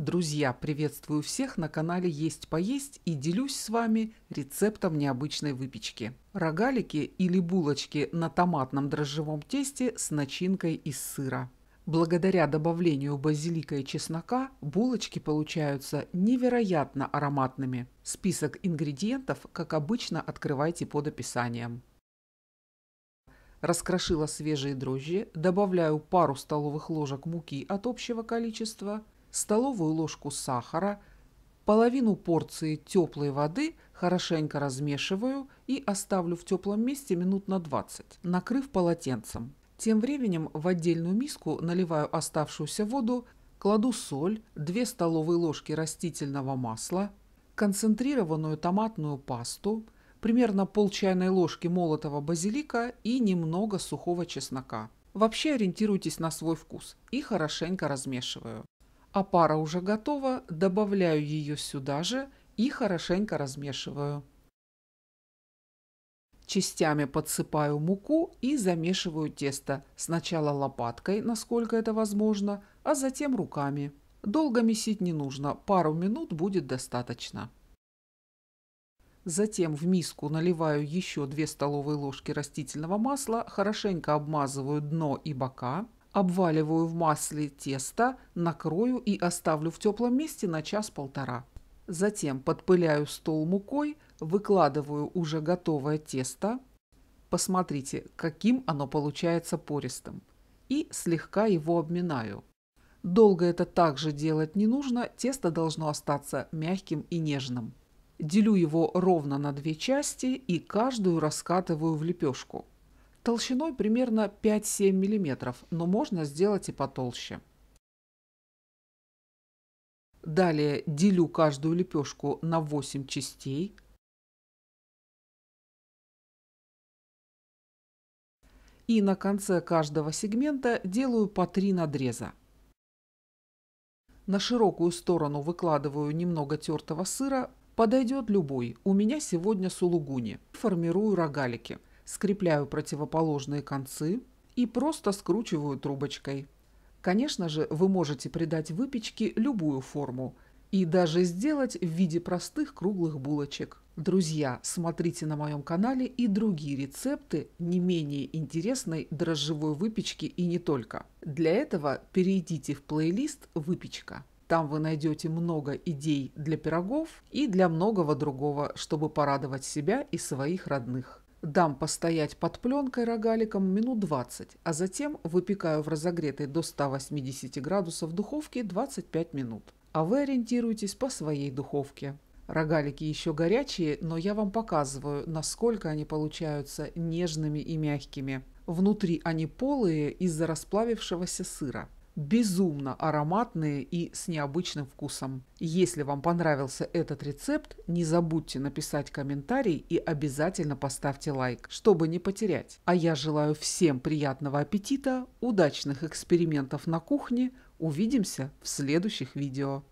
Друзья, приветствую всех на канале «Есть поесть» и делюсь с вами рецептом необычной выпечки. Рогалики или булочки на томатном дрожжевом тесте с начинкой из сыра. Благодаря добавлению базилика и чеснока булочки получаются невероятно ароматными. Список ингредиентов, как обычно, открывайте под описанием. Раскрошила свежие дрожжи, добавляю пару столовых ложек муки от общего количества – столовую ложку сахара, половину порции теплой воды хорошенько размешиваю и оставлю в теплом месте минут на 20, накрыв полотенцем. Тем временем в отдельную миску наливаю оставшуюся воду, кладу соль, 2 столовые ложки растительного масла, концентрированную томатную пасту, примерно пол чайной ложки молотого базилика и немного сухого чеснока. Вообще ориентируйтесь на свой вкус и хорошенько размешиваю а пара уже готова, добавляю ее сюда же и хорошенько размешиваю. Частями подсыпаю муку и замешиваю тесто, сначала лопаткой, насколько это возможно, а затем руками. Долго месить не нужно, пару минут будет достаточно. Затем в миску наливаю еще 2 столовые ложки растительного масла, хорошенько обмазываю дно и бока обваливаю в масле тесто, накрою и оставлю в теплом месте на час-полтора. Затем подпыляю стол мукой, выкладываю уже готовое тесто. Посмотрите, каким оно получается пористым. И слегка его обминаю. Долго это также делать не нужно, тесто должно остаться мягким и нежным. Делю его ровно на две части и каждую раскатываю в лепешку толщиной примерно 5-7 мм, но можно сделать и потолще. Далее делю каждую лепешку на 8 частей. И на конце каждого сегмента делаю по 3 надреза. На широкую сторону выкладываю немного тертого сыра, подойдет любой, у меня сегодня сулугуни. Формирую рогалики – скрепляю противоположные концы и просто скручиваю трубочкой. Конечно же, вы можете придать выпечке любую форму и даже сделать в виде простых круглых булочек. Друзья, смотрите на моем канале и другие рецепты не менее интересной дрожжевой выпечки и не только. Для этого перейдите в плейлист «Выпечка». Там вы найдете много идей для пирогов и для многого другого, чтобы порадовать себя и своих родных. Дам постоять под пленкой рогаликом минут 20, а затем выпекаю в разогретой до 180 градусов духовке 25 минут. А вы ориентируйтесь по своей духовке. Рогалики еще горячие, но я вам показываю, насколько они получаются нежными и мягкими. Внутри они полые из-за расплавившегося сыра безумно ароматные и с необычным вкусом. Если вам понравился этот рецепт, не забудьте написать комментарий и обязательно поставьте лайк, чтобы не потерять. А я желаю всем приятного аппетита, удачных экспериментов на кухне. Увидимся в следующих видео.